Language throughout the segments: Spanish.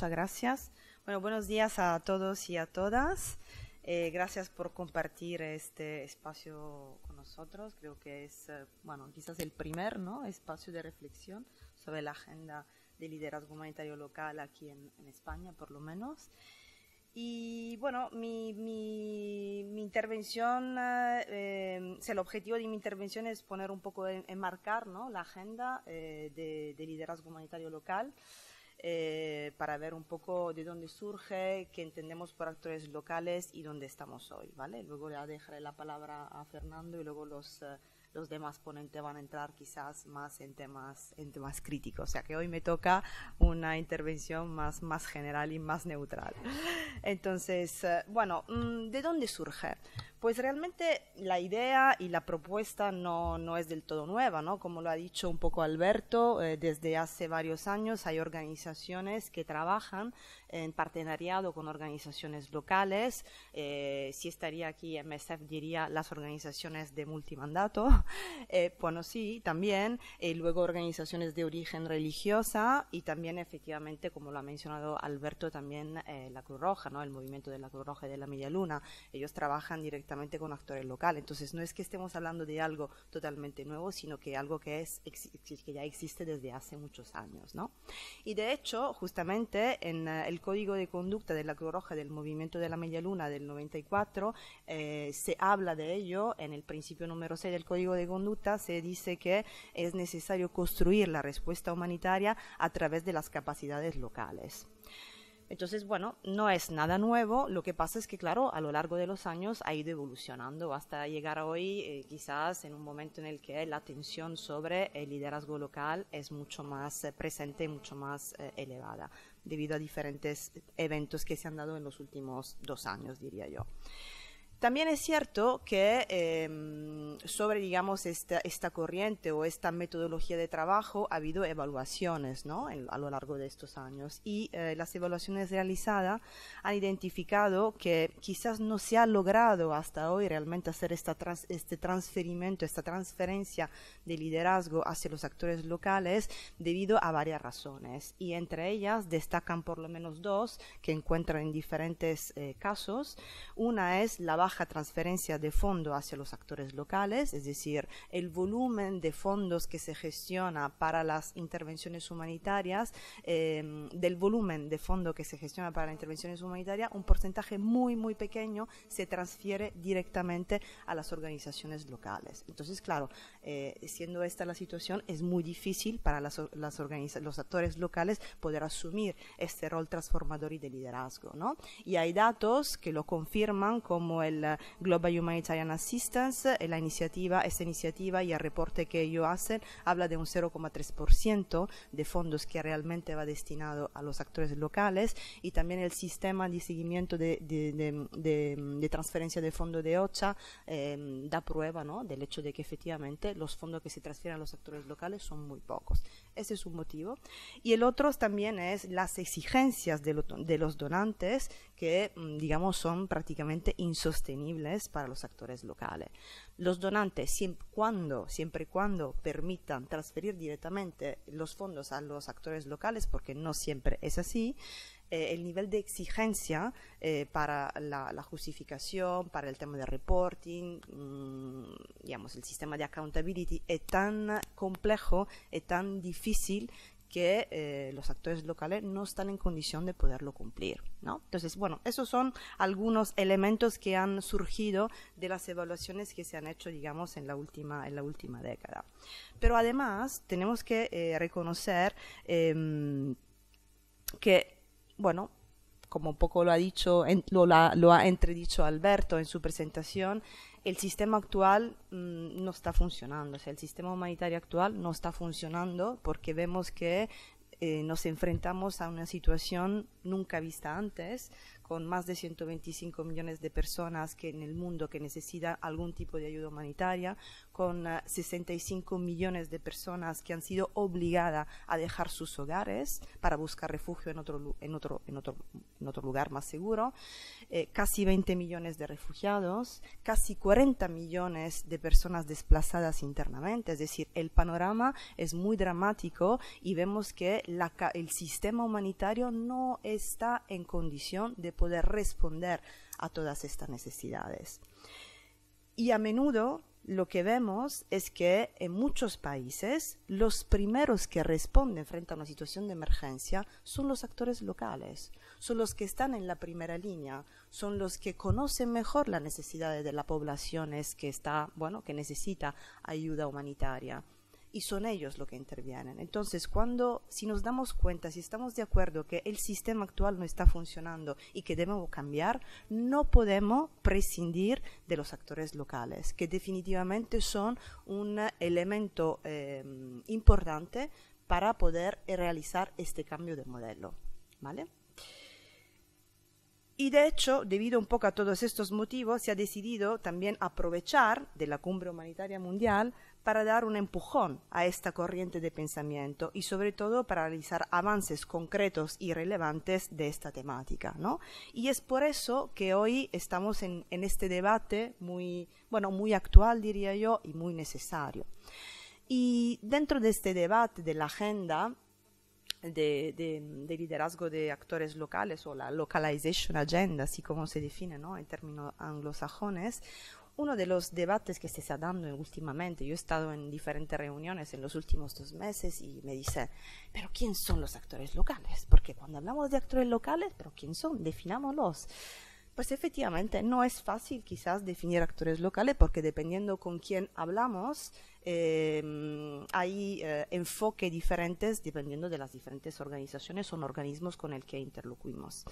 muchas gracias. Bueno, buenos días a todos y a todas. Eh, gracias por compartir este espacio con nosotros. Creo que es, eh, bueno, quizás el primer ¿no? espacio de reflexión sobre la agenda de liderazgo humanitario local aquí en, España, por lo menos. Y bueno, mi, mi, mi intervención, eh, em, el objetivo de mi intervención es poner un poco, en, enmarcar ¿no? la agenda de, de, liderazgo humanitario local eh, para ver un poco de dónde surge, qué entendemos por actores locales y dónde estamos hoy, ¿vale? Luego ya dejaré la palabra a Fernando y luego los, eh, los demás ponentes van a entrar quizás más en temas, en temas críticos. O sea que hoy me toca una intervención más, más general y más neutral. Entonces, eh, bueno, mm, ¿de dónde surge? Pues realmente la idea y la propuesta no, es del todo nueva, ¿no? Como lo ha dicho un poco Alberto, eh, desde hace varios años hay organizaciones que trabajan en partenariado con organizaciones locales. Eh, si estaría aquí MSF diría las organizaciones de multimandato, eh, bueno sí, también. y luego organizaciones de origen religiosa y también efectivamente, como lo ha mencionado Alberto, también la Cruz Roja, ¿no? El movimiento de la Cruz Roja y de la Media Luna. Ellos trabajan directamente con actores locales. Entonces no es que estemos hablando de algo totalmente nuevo, sino que algo que, es, que ya existe desde hace muchos años. ¿no? Y de hecho, justamente en eh, el Código de Conducta de la Cruz Roja del Movimiento de la Media Luna del 94, eh, se habla de ello, en el principio número 6 del Código de Conducta se dice que es necesario construir la respuesta humanitaria a través de las capacidades locales. Entonces, bueno, no es nada nuevo, lo que pasa es que, claro, a lo largo de los años ha ido evolucionando hasta llegar hoy, eh, quizás en un momento en el que la tensión sobre el liderazgo local es mucho más eh, presente, mucho más eh, elevada, debido a diferentes eventos que se han dado en los últimos dos años, diría yo. También es cierto que em, sobre, digamos, esta, corriente o esta metodología de trabajo ha habido evaluaciones ¿no? a lo largo de estos años y eh, las evaluaciones realizadas han identificado que quizás no se ha logrado hasta hoy realmente hacer esta este transferimiento, esta transferencia de liderazgo hacia los actores locales debido a varias razones y entre ellas destacan por lo menos dos que encuentran en diferentes eh, casos. Una es la baja baja transferencia de fondo hacia los actores locales, es decir, el volumen de fondos que se gestiona para las intervenciones humanitarias, eh, del volumen de fondo que se gestiona para las intervenciones humanitarias, un porcentaje muy, muy pequeño se transfiere directamente a las organizaciones locales. Entonces, claro, eh, siendo esta la situación, es muy difícil para las, los actores locales poder asumir este rol transformador y de liderazgo. ¿no? Y hay datos que lo confirman, como el Global Humanitarian Assistance, eh, la iniciativa, esta iniciativa y el reporte que ellos hacen habla de un 0,3% de fondos que realmente va destinado a los actores locales y también el sistema de seguimiento de, transferencia de fondos de OCHA em, da prueba del hecho de que efectivamente los fondos que se transfieren a los actores locales son muy pocos. Ese es un motivo. Y el otro también es las exigencias de, los donantes que, mm, digamos, son prácticamente insostenibles para los actores locales. Los donantes, siempre, cuando, siempre y cuando permitan transferir directamente los fondos a los actores locales, porque no siempre es así, eh, el nivel de exigencia eh, para la, justificación, para el tema de reporting, mm, digamos, el sistema de accountability es tan complejo, es tan difícil que eh, los actores locales no están en condición de poderlo cumplir. ¿no? Entonces, bueno, esos son algunos elementos que han surgido de las evaluaciones que se han hecho, digamos, en la última, en la última década. Pero además tenemos que reconocer em, que bueno, como un poco lo ha dicho, lo, ha entredicho Alberto en su presentación, el sistema actual mm, no está funcionando, o sea, el sistema humanitario actual no está funcionando porque vemos que eh, nos enfrentamos a una situación nunca vista antes, con más de 125 millones de personas que en el mundo que necesitan algún tipo de ayuda humanitaria, con 65 ah, millones de personas que han sido obligadas a dejar sus hogares para buscar refugio en otro, lugar más seguro, eh, casi 20 millones de refugiados, casi 40 millones de personas desplazadas internamente. Es decir, el panorama es muy dramático y vemos que el sistema humanitario no está en condición de poder responder a todas estas necesidades. Y a menudo lo que vemos es que en muchos países los primeros que responden frente a una situación de emergencia son los actores locales, son los que están en la primera línea, son los que conocen mejor las necesidades de población es que está, bueno, que necesita ayuda humanitaria y son ellos los que intervienen. Entonces, cuando, si nos damos cuenta, si estamos de acuerdo que el sistema actual no está funcionando y que debemos cambiar, no podemos prescindir de los actores locales, que definitivamente son un elemento eh, importante para poder realizar este cambio de modelo. ¿Vale? Y de hecho, debido un poco a todos estos motivos, se ha decidido también aprovechar de la Cumbre Humanitaria Mundial para dar un empujón a esta corriente de pensamiento y sobre todo para realizar avances concretos y relevantes de esta temática. Y es por eso que hoy estamos en, este debate muy, bueno, muy actual, diría yo, y muy necesario. Y dentro de este debate de la agenda, de, liderazgo de actores locales o la localization agenda, así como se define ¿no? en términos anglosajones, uno de los debates que se está dando últimamente, yo he estado en diferentes reuniones en los últimos dos meses y me dice, pero ¿quién son los actores locales? Porque cuando hablamos de actores locales, pero ¿quién son? Definámoslos. Pues efectivamente, no es fácil quizás definir actores locales porque dependiendo con quién hablamos, Em, hay eh, enfoques diferentes dependiendo de las diferentes organizaciones o organismos con el que interlocuimos.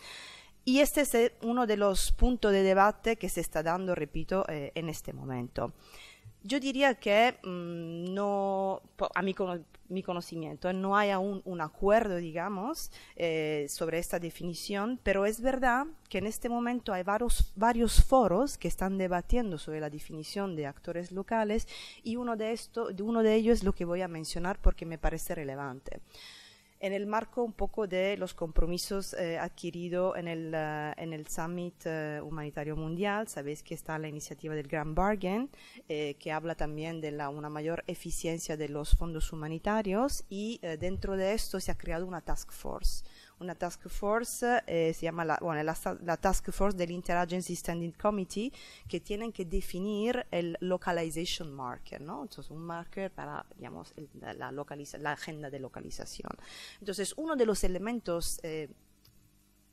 Y este es eh, uno de los puntos de debate que se está dando, repito, eh, en este momento yo diría que mm, no, a mi, conocimiento, no hay aún un acuerdo, digamos, eh, sobre esta definición, pero es verdad que en este momento hay varios, varios foros que están debatiendo sobre la definición de actores locales y uno de, esto, uno de ellos es lo que voy a mencionar porque me parece relevante en el marco un poco de los compromisos eh, adquiridos eh, en el, Summit eh, Humanitario Mundial. Sabéis que está la iniciativa del Grand Bargain, que habla también de una mayor eficiencia de los fondos humanitarios y dentro de esto se ha creado una task force una task force, eh, se llama la, bueno, task force del Interagency Standing Committee, que tienen que definir el localization marker, ¿no? Entonces, un marker para, digamos, la, agenda de localización. Entonces, uno de los elementos eh,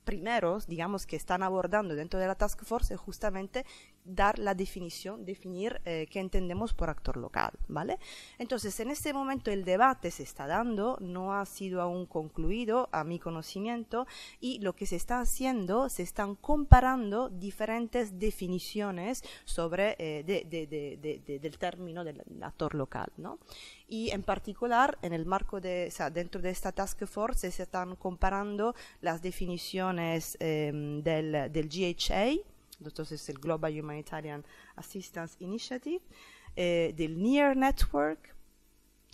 primeros, digamos, que están abordando dentro de la task force es justamente dar la definición, definir eh, qué entendemos por actor local, ¿vale? Entonces, en este momento el debate se está dando, no ha sido aún concluido a mi conocimiento, y lo que se está haciendo, se están comparando diferentes definiciones sobre eh, del término del actor local, ¿no? Y en particular, en el marco de, dentro de esta task force se están comparando las definiciones em, del GHA, entonces el Global Humanitarian Assistance Initiative, eh, del NEAR Network,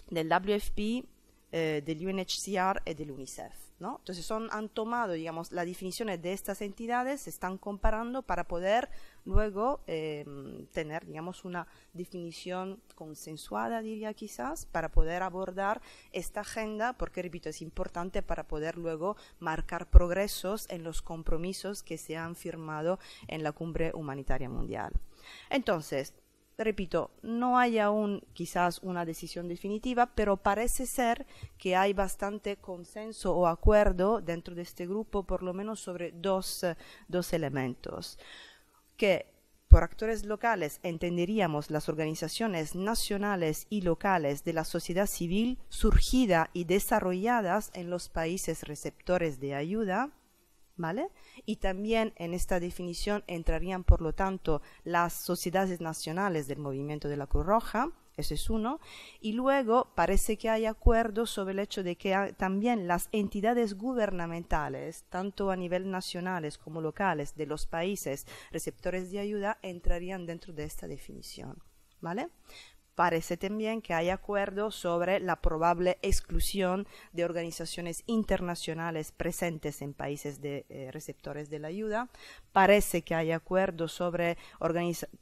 del WFP, eh, del UNHCR y del UNICEF. ¿no? Entonces son, han tomado digamos, las definiciones de estas entidades, se están comparando para poder luego em, tener, digamos, una definición consensuada, diría quizás, para poder abordar esta agenda, porque, repito, es importante para poder luego marcar progresos en los compromisos que se han firmado en la cumbre humanitaria mundial. Entonces, repito, no hay aún quizás una decisión definitiva, pero parece ser que hay bastante consenso o acuerdo dentro de este grupo, por lo menos sobre dos, eh, dos elementos por actores locales entenderíamos las organizaciones nacionales y locales de la sociedad civil surgida y desarrolladas en los países receptores de ayuda, ¿vale? Y también en esta definición entrarían, por lo tanto, las sociedades nacionales del movimiento de la Cruz Roja, es uno, y luego parece que hay acuerdo sobre el hecho de que también las entidades gubernamentales, tanto a nivel nacionales como locales, de los países receptores de ayuda, entrarían dentro de esta definición. ¿Vale? Parece también que hay acuerdo sobre la probable exclusión de organizaciones internacionales presentes en países de, eh, receptores de la ayuda. Parece que hay acuerdo sobre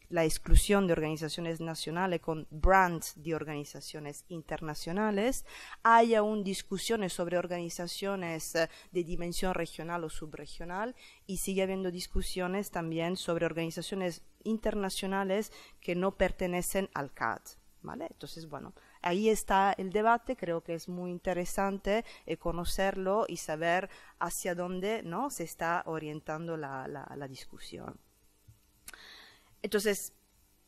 la exclusión de organizaciones nacionales con brands de organizaciones internacionales. Hay aún discusiones sobre organizaciones eh, de dimensión regional o subregional y sigue habiendo discusiones también sobre organizaciones internacionales que no pertenecen al CAD. ¿Vale? Entonces, bueno, ahí está el debate, creo que es muy interesante eh, conocerlo y saber hacia dónde ¿no? se está orientando la, discusión. Entonces,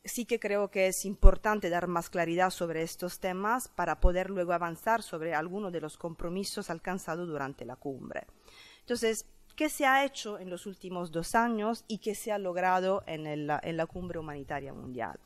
sí que creo que es importante dar más claridad sobre estos temas para poder luego avanzar sobre algunos de los compromisos alcanzados durante la cumbre. Entonces, ¿qué se ha hecho en los últimos dos años y qué se ha logrado en la cumbre humanitaria mundial?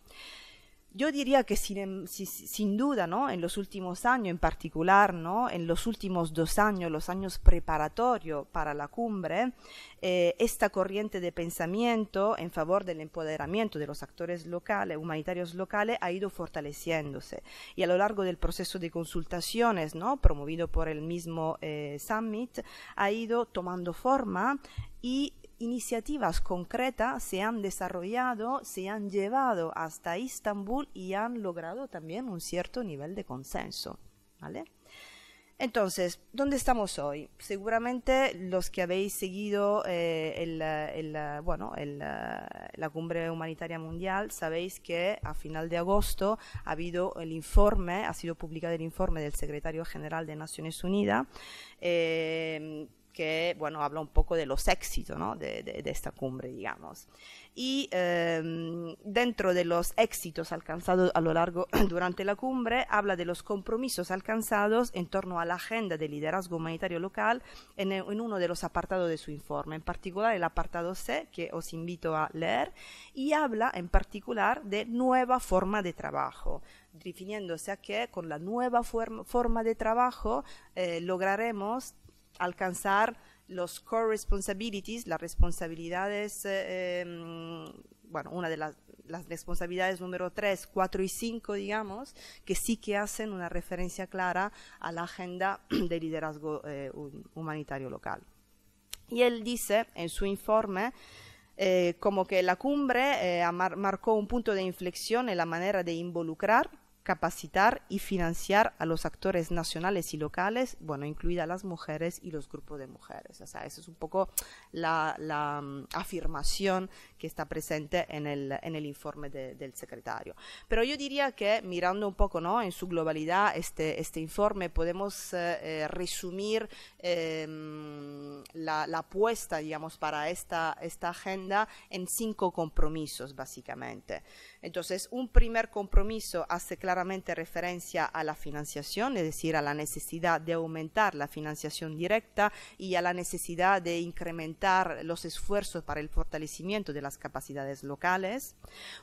yo diría que em, sin, duda, ¿no? En los últimos años, en particular, ¿no? En los últimos dos años, los años preparatorios para la cumbre, eh, esta corriente de pensamiento en favor del empoderamiento de los actores locales, eh, humanitarios locales, ha ido fortaleciéndose. Y a lo largo del proceso de consultaciones, ¿no? Promovido por el mismo eh, summit, ha ido tomando forma y iniciativas concretas se han desarrollado, se han llevado hasta Istambul y han logrado también un cierto nivel de consenso. ¿vale? Entonces, ¿dónde estamos hoy? Seguramente los que habéis seguido eh, la cumbre humanitaria mundial sabéis que a final de agosto ha habido el informe, ha sido publicado el informe del secretario general de Naciones Unidas, eh, que, bueno, habla un poco de los éxitos de, esta cumbre, digamos. Y em, dentro de los éxitos alcanzados a lo largo durante la cumbre, habla de los compromisos alcanzados en torno a la agenda de liderazgo humanitario local en, uno de los apartados de su informe, en particular el apartado C, que os invito a leer, y habla en particular de nueva forma de trabajo definiéndose a que con la nueva forma de trabajo eh, lograremos alcanzar los core responsibilities, las responsabilidades, eh, em, bueno, una de las, responsabilidades número 3, 4 y 5, digamos, que sí que hacen una referencia clara a la agenda de liderazgo eh, humanitario local. Y él dice en su informe, eh, como que la cumbre marcó un punto de inflexión en la manera de involucrar capacitar y financiar a los actores nacionales y locales, bueno, incluidas las mujeres y los grupos de mujeres. O sea, esa es un poco la, la mm, afirmación que está presente en el informe del secretario. Pero yo diría que mirando un poco ¿no? en su globalidad este, este informe podemos eh, eh, resumir em, la, la, apuesta digamos, para esta, esta agenda en cinco compromisos básicamente. Entonces, un primer compromiso hace claramente referencia a la financiación, es decir, a la necesidad de aumentar la financiación directa y a la necesidad de incrementar los esfuerzos para el fortalecimiento de la las capacidades locales.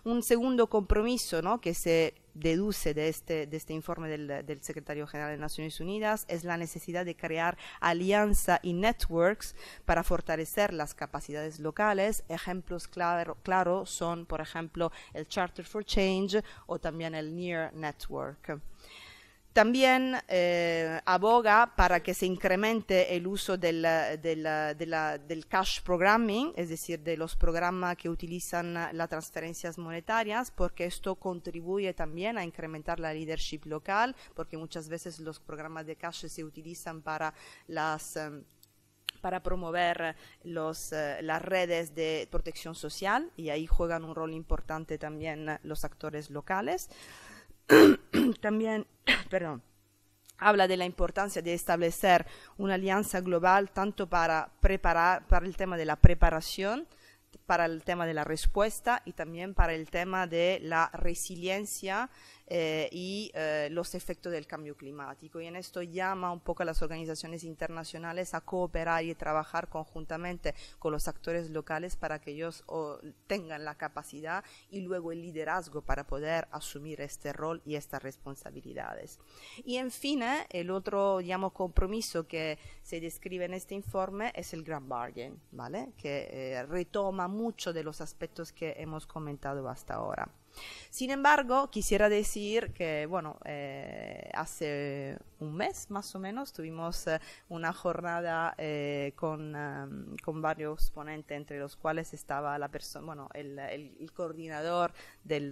Un segundo compromiso que se deduce de este, este informe del, secretario general de Naciones Unidas es la necesidad de crear alianza y networks para fortalecer las capacidades locales. Ejemplos claros son, por ejemplo, el Charter for Change o también el NEAR Network. También eh, aboga para que se incremente el uso del, cash programming, es decir, de los programas que utilizan ah, las transferencias monetarias, porque esto contribuye también a incrementar la leadership local, porque muchas veces los programas de cash se utilizan para las... Eh, para promover eh, las redes de protección social y ahí juegan un rol importante también los actores locales. también, perdón, habla de la importancia de establecer una alianza global tanto para preparar, para el tema de la preparación, para el tema de la respuesta y también para el tema de la resiliencia eh, y eh, los efectos del cambio climático. Y en esto llama un poco a las organizaciones internacionales a cooperar y trabajar conjuntamente con los actores locales para que ellos tengan la capacidad y luego el liderazgo para poder asumir este rol y estas responsabilidades. Y en fin, eh, el otro digamos, compromiso que se describe en este informe es el Grand Bargain, ¿vale? que retoma muchos de los aspectos que hemos comentado hasta ahora. Sin embargo, quisiera decir que, bueno, eh, hace un mes más o menos tuvimos eh, una jornada eh, um, con, varios ponentes, entre los cuales estaba la persona, bueno, el, coordinador del,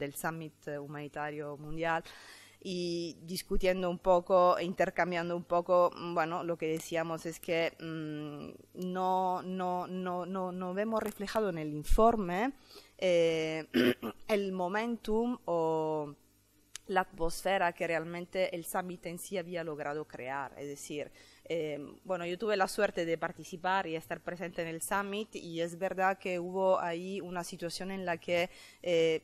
del Summit Humanitario Mundial y discutiendo un poco, intercambiando un poco, mm, bueno, lo que decíamos es que mm, no, no, vemos reflejado en el informe eh, el momentum o la atmósfera que realmente el summit en sí había logrado crear. Es decir, eh, bueno, yo tuve la suerte de participar y estar presente en el summit y es verdad que hubo ahí una situación en la que eh,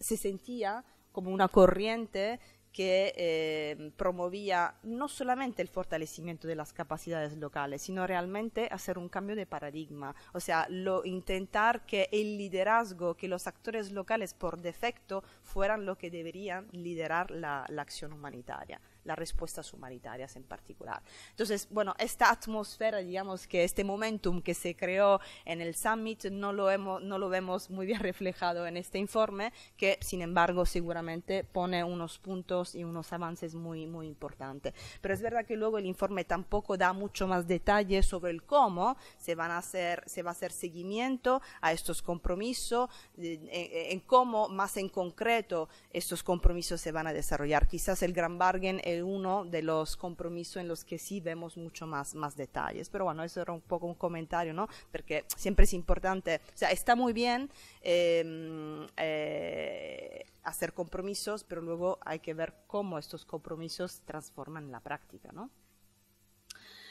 se sentía como una corriente que eh, promovía no solamente el fortalecimiento de las capacidades locales, sino realmente hacer un cambio de paradigma, o sea, lo, intentar que el liderazgo, que los actores locales por defecto fueran lo que deberían liderar la acción humanitaria las respuestas humanitarias en particular. Entonces, bueno, esta atmósfera, digamos que este momentum que se creó en el summit no lo, hemos, no lo vemos muy bien reflejado en este informe, que sin embargo seguramente pone unos puntos y unos avances muy, muy importantes. Pero es verdad que luego el informe tampoco da mucho más detalle sobre el cómo se, van a hacer, se va a hacer seguimiento a estos compromisos, en, en cómo más en concreto estos compromisos se van a desarrollar. Quizás el gran bargain uno de los compromisos en los que sí vemos mucho más, más detalles. Pero bueno, eso era un poco un comentario, ¿no? Porque siempre es importante, o sea, está muy bien em, eh, hacer compromisos, pero luego hay que ver cómo estos compromisos transforman la práctica, ¿no?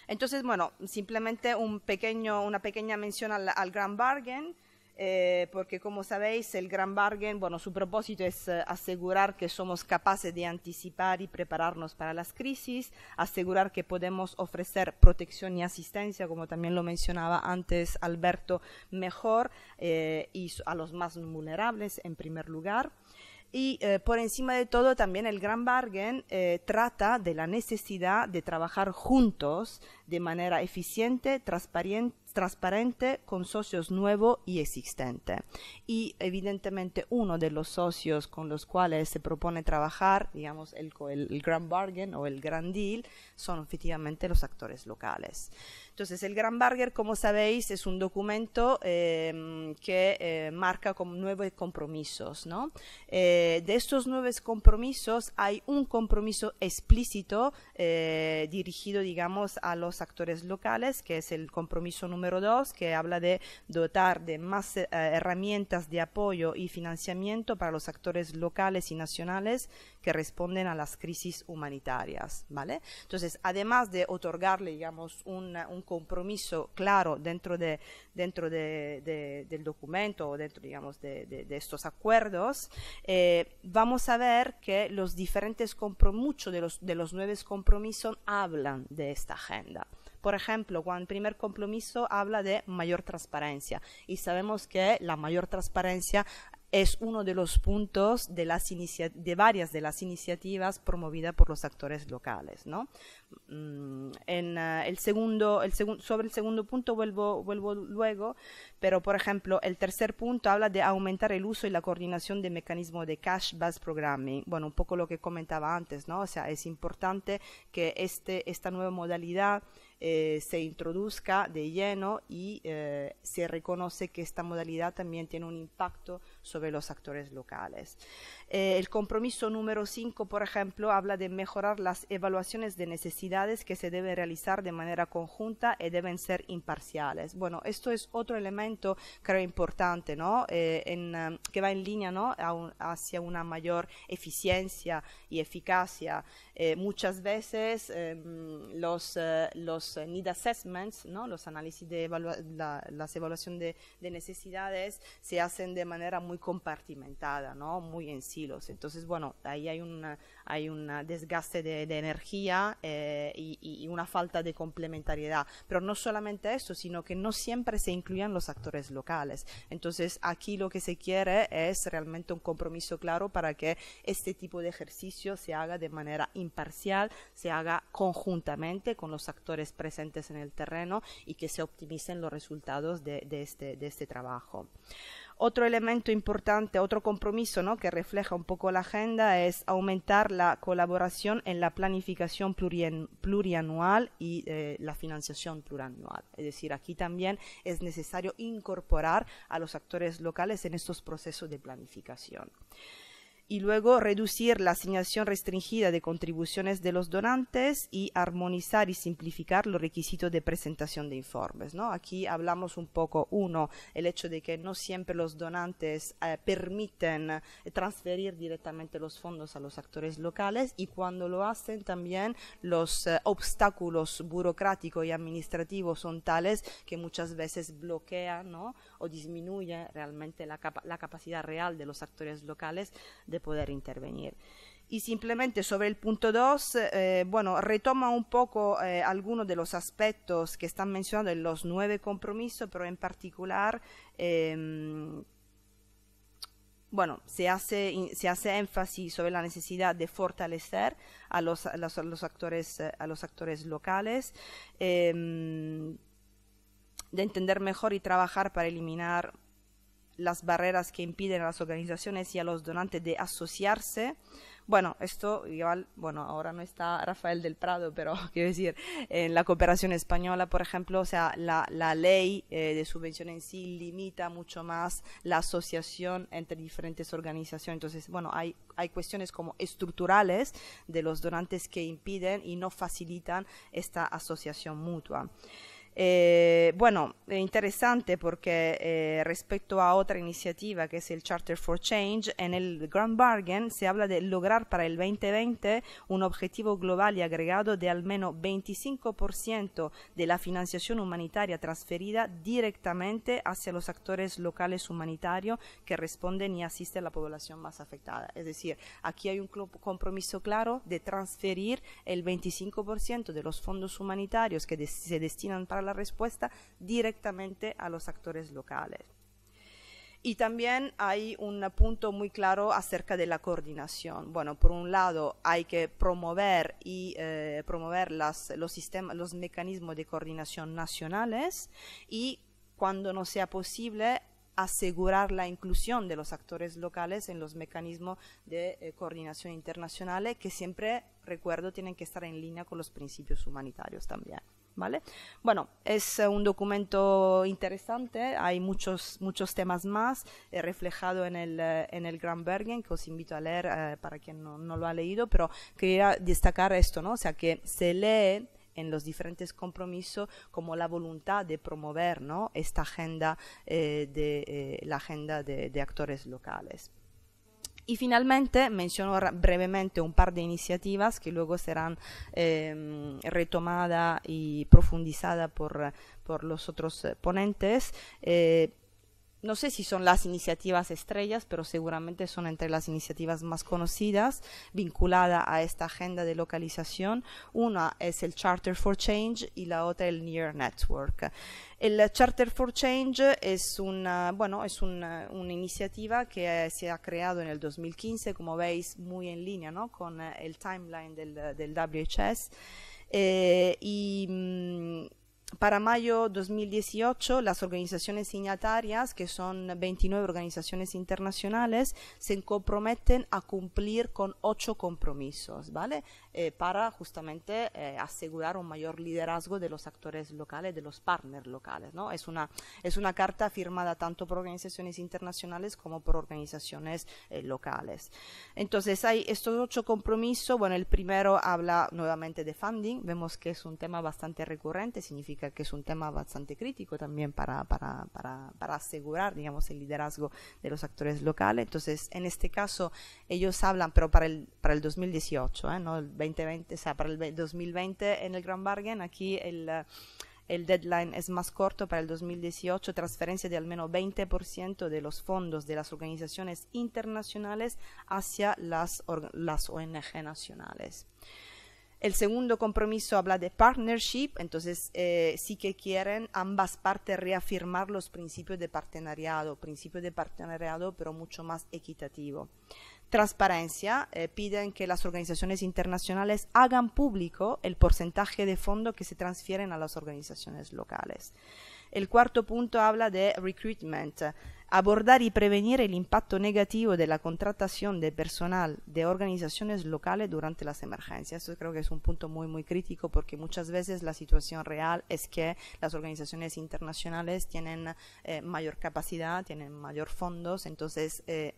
Entonces, bueno, simplemente un pequeño, una pequeña mención al, al Grand Bargain. Eh, porque como sabéis el gran bargain, bueno, su propósito es eh, asegurar que somos capaces de anticipar y prepararnos para las crisis, asegurar que podemos ofrecer protección y asistencia, como también lo mencionaba antes Alberto, mejor eh, y a los más vulnerables en primer lugar. Y por encima de todo, también el Gran Bargain trata de la necesidad de trabajar juntos de manera eficiente, transparente, transparente con socios nuevo y existente. Y evidentemente uno de los socios con los cuales se propone trabajar, digamos, el, el, Grand Bargain o el Grand Deal, son efectivamente los actores locales. Entonces, el Grand Bargain, como sabéis, es un documento em, que eh, marca como nueve compromisos. ¿no? Eh, de estos nuevos compromisos hay un compromiso explícito eh, dirigido, digamos, a los actores locales, que es el compromiso número número 2 que habla de dotar de más eh, herramientas de apoyo y financiamiento para los actores locales y nacionales que responden a las crisis humanitarias, ¿vale? Entonces, además de otorgarle, digamos, un, compromiso claro dentro, de, dentro del documento o dentro, digamos, de, estos acuerdos, eh, vamos a ver que los diferentes compromisos, muchos de los, de los nueve compromisos hablan de esta agenda. Por ejemplo, cuando el primer compromiso habla de mayor transparencia y sabemos que la mayor transparencia es uno de los puntos de, las de varias de las iniciativas promovidas por los actores locales. ¿no? Mm, en, ah, el segundo, el sobre el segundo punto vuelvo, vuelvo luego, pero por ejemplo, el tercer punto habla de aumentar el uso y la coordinación de mecanismo de cash-based programming. Bueno, un poco lo que comentaba antes, ¿no? O sea, es importante que este, esta nueva modalidad eh, se introduzca de lleno y eh, se reconoce que esta modalidad también tiene un impacto sobre los actores locales. Eh, el compromiso número 5, por ejemplo, habla de mejorar las evaluaciones de necesidades que se deben realizar de manera conjunta y deben ser imparciales. Bueno, esto es otro elemento, creo, importante, ¿no? Eh, en, um, que va en línea, ¿no? hacia una mayor eficiencia y eficacia. Eh, muchas veces em, los, los need assessments, ¿no? Los análisis de las evaluaciones de, de necesidades se hacen de manera muy compartimentada, ¿no? Muy en sí entonces, bueno, ahí hay un hay una desgaste de, energía eh, y, una falta de complementariedad. Pero no solamente eso, sino que no siempre se incluyen los actores locales. Entonces, aquí lo que se quiere es realmente un compromiso claro para que este tipo de ejercicio se haga de manera imparcial, se haga conjuntamente con los actores presentes en el terreno y que se optimicen los resultados este, de este trabajo. Otro elemento importante, otro compromiso que refleja un poco la agenda es aumentar la colaboración en la planificación plurianual y eh, la financiación plurianual. Es decir, aquí también es necesario incorporar a los actores locales en estos procesos de planificación y luego reducir la asignación restringida de contribuciones de los donantes y armonizar y simplificar los requisitos de presentación de informes. ¿no? Aquí hablamos un poco, uno, el hecho de que no siempre los donantes eh, permiten eh, transferir directamente los fondos a los actores locales y cuando lo hacen también los eh, obstáculos burocráticos y administrativos son tales que muchas veces bloquean o disminuyen realmente la, la capacidad real de los actores locales de poder intervenir. Y simplemente sobre el punto 2, eh, bueno, retoma un poco eh, algunos de los aspectos que están mencionados en los nueve compromisos, pero en particular, em, bueno, se hace, se hace énfasis sobre la necesidad de fortalecer a los, a los, actores, eh, a los actores locales em, de entender mejor y trabajar para eliminar las barreras que impiden a las organizaciones y a los donantes de asociarse. Bueno, esto igual, bueno, ahora no está Rafael del Prado, pero quiero decir, en la cooperación española, por ejemplo, o sea, la, ley eh, de subvención en sí limita mucho más la asociación entre diferentes organizaciones. Entonces, bueno, hay, hay cuestiones como estructurales de los donantes que impiden y no facilitan esta asociación mutua. Eh, bueno, eh, interesante porque eh, respecto a otra iniciativa que es el Charter for Change, en el Grand Bargain se habla de lograr para el 2020 un objetivo global y agregado de al menos 25% de la financiación humanitaria transferida directamente hacia los actores locales humanitarios que responden y asisten a la población más afectada. Es decir, aquí hay un compromiso claro de transferir el 25% de los fondos humanitarios que se destinan para la respuesta directamente a los actores locales. Y también hay un punto muy claro acerca de la coordinación. Bueno, por un lado hay que promover y eh, promover los sistemas, los mecanismos de coordinación nacionales y cuando no sea posible asegurar la inclusión de los actores locales en los mecanismos de eh, coordinación internacionales que siempre, recuerdo, tienen que estar en línea con los principios humanitarios también. ¿vale? Bueno, es eh, un documento interesante, hay muchos, muchos temas más eh, reflejado en el, eh, en el Gran Bergen, que os invito a leer para quien no, lo ha leído, pero quería destacar esto, ¿no? O sea, que se lee en los diferentes compromisos como la voluntad de promover esta agenda de la agenda de actores locales. Y finalmente menciono brevemente un par de iniciativas que luego serán em, retomadas y profundizadas por, los otros eh, ponentes. Eh, no sé si son las iniciativas estrellas, pero seguramente son entre las iniciativas más conocidas vinculadas a esta agenda de localización. Una es el Charter for Change y la otra el Near Network. El Charter for Change es una, bueno, es iniciativa que eh, se ha creado en el 2015, como veis, muy en línea con eh, el timeline del, WHS. Eh, y mm, para mayo 2018, las organizaciones signatarias, que son 29 organizaciones internacionales, se comprometen a cumplir con ocho compromisos, ¿vale? Eh, para justamente eh, asegurar un mayor liderazgo de los actores locales, de los partners locales, ¿no? Es una, es una carta firmada tanto por organizaciones internacionales como por organizaciones eh, locales. Entonces, hay estos ocho compromisos. Bueno, el primero habla nuevamente de funding. Vemos que es un tema bastante recurrente, significa que es un tema bastante crítico también para, asegurar, digamos, el liderazgo de los actores locales. Entonces, en este caso, ellos hablan, pero para el, para el 2018, ¿eh? el 2020, o sea, para el 2020 en el Grand Bargain, aquí el deadline es más corto para el 2018, transferencia de al menos 20% de los fondos de las organizaciones internacionales hacia las, las ONG nacionales. El segundo compromiso habla de partnership, entonces eh, sí que quieren ambas partes reafirmar los principios de partenariado, principios de partenariado pero mucho más equitativo. Transparencia, eh, piden que las organizaciones internacionales hagan público el porcentaje de fondo que se transfieren a las organizaciones locales. El cuarto punto habla de recruitment, abordar y prevenir el impacto negativo de la contratación de personal de organizaciones locales durante las emergencias. Eso creo que es un punto muy, muy crítico porque muchas veces la situación real es que las organizaciones internacionales tienen eh, mayor capacidad, tienen mayor fondos, entonces eh,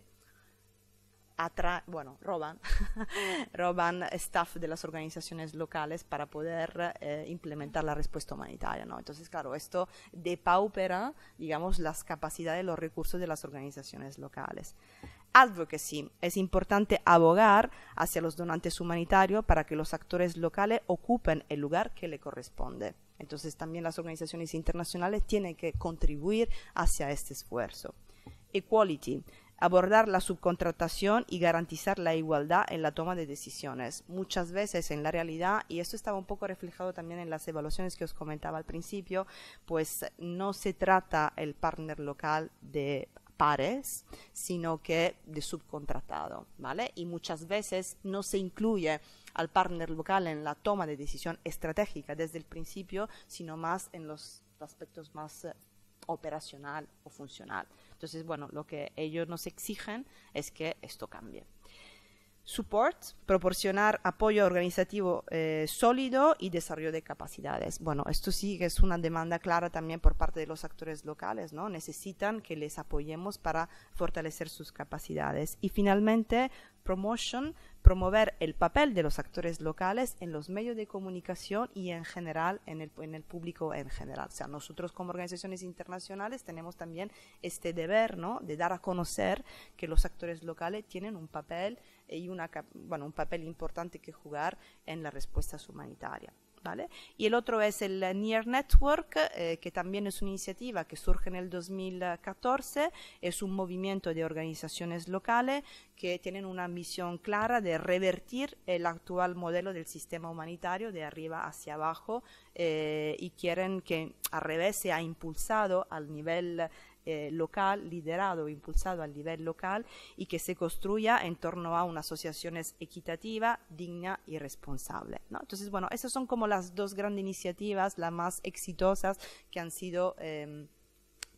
bueno, roban, roban staff de las organizaciones locales para poder eh, implementar la respuesta humanitaria, ¿no? Entonces, claro, esto depaupera, digamos, las capacidades, los recursos de las organizaciones locales. Advocacy. Es importante abogar hacia los donantes humanitarios para que los actores locales ocupen el lugar que le corresponde. Entonces, también las organizaciones internacionales tienen que contribuir hacia este esfuerzo. Equality abordar la subcontratación y garantizar la igualdad en la toma de decisiones. Muchas veces en la realidad, y esto estaba un poco reflejado también en las evaluaciones que os comentaba al principio, pues no se trata el partner local de pares, sino que de subcontratado, ¿vale? Y muchas veces no se incluye al partner local en la toma de decisión estratégica desde el principio, sino más en los aspectos más eh, operacional o funcional. Entonces, bueno, lo que ellos nos exigen es que esto cambie support, proporcionar apoyo organizativo eh, sólido y desarrollo de capacidades. Bueno, esto sí que es una demanda clara también por parte de los actores locales, ¿no? Necesitan que les apoyemos para fortalecer sus capacidades. Y finalmente, promotion, promover el papel de los actores locales en los medios de comunicación y en general en el, público en general. O sea, nosotros como organizaciones internacionales tenemos también este deber, ¿no? De dar a conocer que los actores locales tienen un papel y una, bueno, un papel importante que jugar en las respuestas humanitarias. ¿Vale? Y el otro es el Near Network, eh, que también es una iniciativa que surge en el 2014, es un movimiento de organizaciones locales que tienen una misión clara de revertir el actual modelo del sistema humanitario de arriba hacia abajo eh, y quieren que al revés sea impulsado al nivel eh, local, liderado, impulsado a nivel local y que se construya en torno a una asociación equitativa, digna y responsable. Entonces, bueno, esas son como las dos grandes iniciativas, las más exitosas que han sido... Em,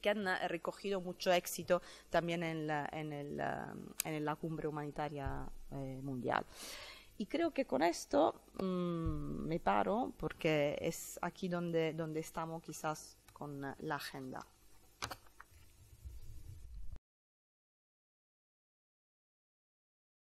que han eh, recogido mucho éxito también en la, em, cumbre humanitaria eh, mundial. Y creo que con esto mm, me paro porque es aquí donde, donde estamos quizás con la agenda.